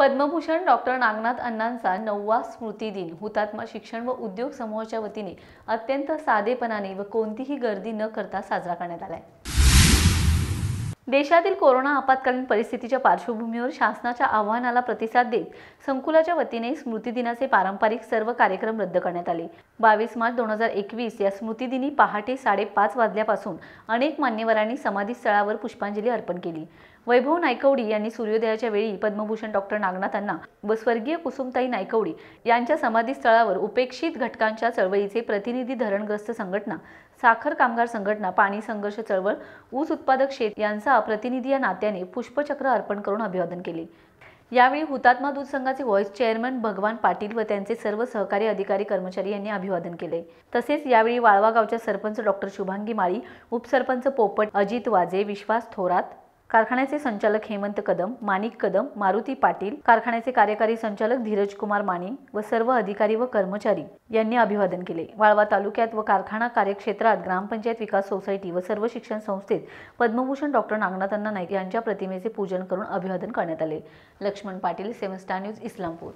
Padma Bhushan doctor Nagnath अण्णांचा नववा स्मृती दिन हुतात्मा शिक्षण व उद्योग समूहाच्या वतीने अत्यंत साधेपणाने व कोणतीही गर्दी न करता साजरा करण्यात आला देशातील कोरोना आपत्कालीन परिस्थितीच्या पार्श्वभूमीवर शासनाच्या आव्हानाला प्रतिसाद देत संकुलाच्या वतीने स्मृती पारंपरिक सर्व कार्यक्रम रद्द करण्यात आले बावीस मार्च दोन हजार एकवीस या स्मृतीदिनी पहाटे साडेपाच वाजल्यापासून अनेक मान्यवरांनी समाधी स्थळावर पुष्पांजली अर्पण केली वैभव नायकवडी यांनी सूर्योदयाच्या वेळी पद्मभूषण डॉक्टर नागनाथांना व स्वर्गीय कुसुमताई नायकवडी यांच्या समाधीस्थळावर उपेक्षित घटकांच्या चळवळीचे प्रतिनिधी धरणग्रस्त संघटना साखर कामगार संघटना पाणी संघर्ष चळवळ ऊस उत्पादक शेत यांचा प्रतिनिधी या नात्याने पुष्पचक्र अर्पण करून अभिवादन केले यावेळी हुतात्मा दूध संघाचे व्हॉइस चेअरमन भगवान पाटील व त्यांचे सर्व सहकारी अधिकारी कर्मचारी यांनी अभिवादन केले तसेच यावेळी वाळवा गावच्या सरपंच डॉक्टर शुभांगी माळी उपसरपंच पोपट अजित वाजे विश्वास थोरात कारखान्याचे संचालक हेमंत कदम माणिक कदम मारुती पाटील कारखान्याचे कार्यकारी संचालक धीरज कुमार माने व सर्व अधिकारी व कर्मचारी यांनी अभिवादन केले वाळवा तालुक्यात व कारखाना कार्यक्षेत्रात ग्रामपंचायत विकास सोसायटी व सर्व शिक्षण संस्थेत पद्मभूषण डॉक्टर नागनाथांना नाईक यांच्या प्रतिमेचे पूजन करून अभिवादन करण्यात आले Lakshman Patil seven star news Islampur